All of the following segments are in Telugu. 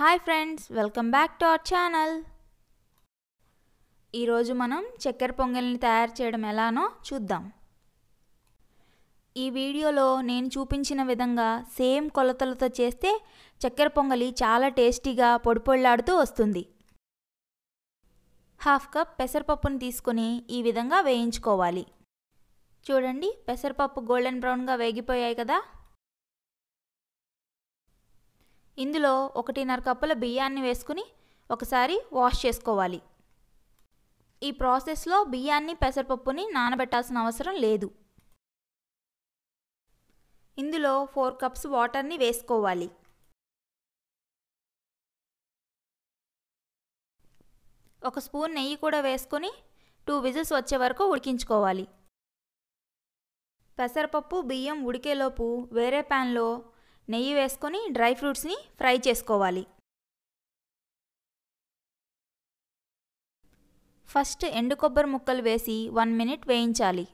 hi friends welcome back to our channel ఈరోజు మనం చక్కెర పొంగల్ని తయారు చేయడం ఎలానో చూద్దాం ఈ వీడియోలో నేను చూపించిన విధంగా సేమ్ కొలతలతో చేస్తే చక్కెర పొంగలి చాలా టేస్టీగా పొడిపొళ్ళాడుతూ వస్తుంది హాఫ్ కప్ పెసరపప్పుని తీసుకుని ఈ విధంగా వేయించుకోవాలి చూడండి పెసరపప్పు గోల్డెన్ బ్రౌన్గా వేగిపోయాయి కదా ఇందులో ఒకటిన్నర కప్పుల బియ్యాన్ని వేసుకుని ఒకసారి వాష్ చేసుకోవాలి ఈ ప్రాసెస్లో బియ్యాన్ని పెసరపప్పుని నానబెట్టాల్సిన అవసరం లేదు ఇందులో ఫోర్ కప్స్ వాటర్ని వేసుకోవాలి ఒక స్పూన్ నెయ్యి కూడా వేసుకొని టూ విజిల్స్ వచ్చే వరకు ఉడికించుకోవాలి పెసరపప్పు బియ్యం ఉడికేలోపు వేరే ప్యాన్లో నెయ్యి వేసుకొని డ్రై ఫ్రూట్స్ని ఫ్రై చేసుకోవాలి ఫస్ట్ ఎండు కొబ్బరి ముక్కలు వేసి వన్ మినిట్ వేయించాలి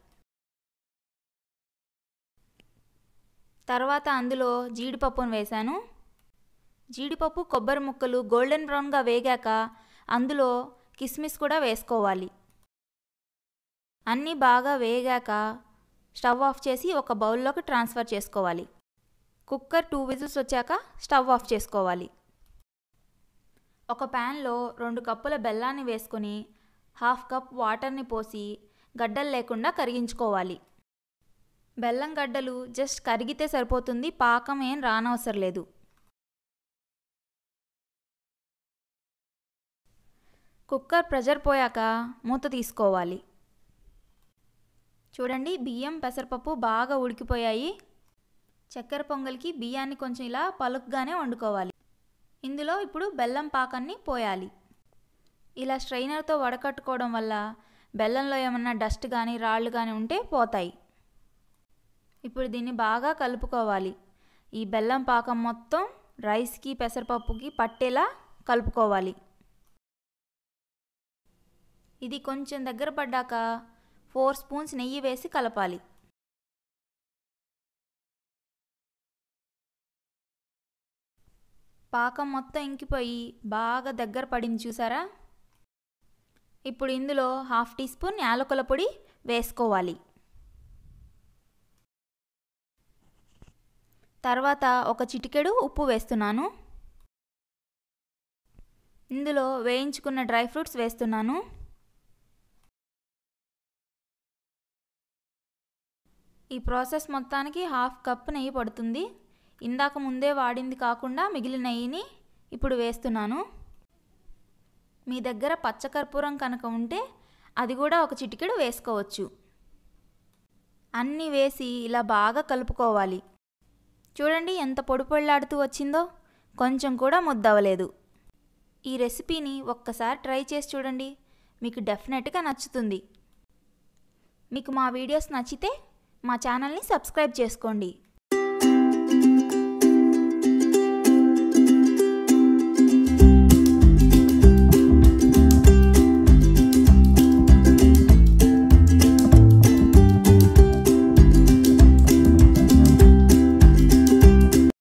తర్వాత అందులో జీడిపప్పును వేశాను జీడిపప్పు కొబ్బరి ముక్కలు గోల్డెన్ బ్రౌన్గా వేగాక అందులో కిస్మిస్ కూడా వేసుకోవాలి అన్నీ బాగా వేగాక స్టవ్ ఆఫ్ చేసి ఒక బౌల్లోకి ట్రాన్స్ఫర్ చేసుకోవాలి కుక్కర్ టూ విజిల్స్ వచ్చాక స్టవ్ ఆఫ్ చేసుకోవాలి ఒక ప్యాన్లో రెండు కప్పుల బెల్లాన్ని వేసుకొని హాఫ్ కప్ వాటర్ని పోసి గడ్డలు లేకుండా కరిగించుకోవాలి బెల్లం గడ్డలు జస్ట్ కరిగితే సరిపోతుంది పాకం ఏం రానవసరం లేదు కుక్కర్ ప్రెషర్ పోయాక మూత తీసుకోవాలి చూడండి బియ్యం పెసరపప్పు బాగా ఉడికిపోయాయి చక్కెర పొంగల్కి బియ్యాన్ని కొంచెం ఇలా పలుకుగానే వండుకోవాలి ఇందులో ఇప్పుడు బెల్లం పాకాన్ని పోయాలి ఇలా స్ట్రైనర్తో వడకట్టుకోవడం వల్ల బెల్లంలో ఏమన్నా డస్ట్ కానీ రాళ్ళు కానీ ఉంటే పోతాయి ఇప్పుడు దీన్ని బాగా కలుపుకోవాలి ఈ బెల్లం పాకం మొత్తం రైస్కి పెసరపప్పుకి పట్టేలా కలుపుకోవాలి ఇది కొంచెం దగ్గర పడ్డాక ఫోర్ స్పూన్స్ నెయ్యి వేసి కలపాలి పాకం మొత్తం ఇంకిపోయి బాగా దగ్గర పడింది చూసారా ఇప్పుడు ఇందులో హాఫ్ టీ స్పూన్ యాలకుల పొడి వేసుకోవాలి తర్వాత ఒక చిటికెడు ఉప్పు వేస్తున్నాను ఇందులో వేయించుకున్న డ్రై ఫ్రూట్స్ వేస్తున్నాను ఈ ప్రాసెస్ మొత్తానికి హాఫ్ కప్ నెయ్యి పడుతుంది ఇందాక ముందే వాడింది కాకుండా మిగిలిన నెయ్యిని ఇప్పుడు వేస్తున్నాను మీ దగ్గర పచ్చకర్పూరం కనుక ఉంటే అది కూడా ఒక చిటికెడు వేసుకోవచ్చు అన్నీ వేసి ఇలా బాగా కలుపుకోవాలి చూడండి ఎంత పొడిపొళ్ళాడుతూ వచ్చిందో కొంచెం కూడా ముద్దవలేదు ఈ రెసిపీని ఒక్కసారి ట్రై చేసి చూడండి మీకు డెఫినెట్గా నచ్చుతుంది మీకు మా వీడియోస్ నచ్చితే మా ఛానల్ని సబ్స్క్రైబ్ చేసుకోండి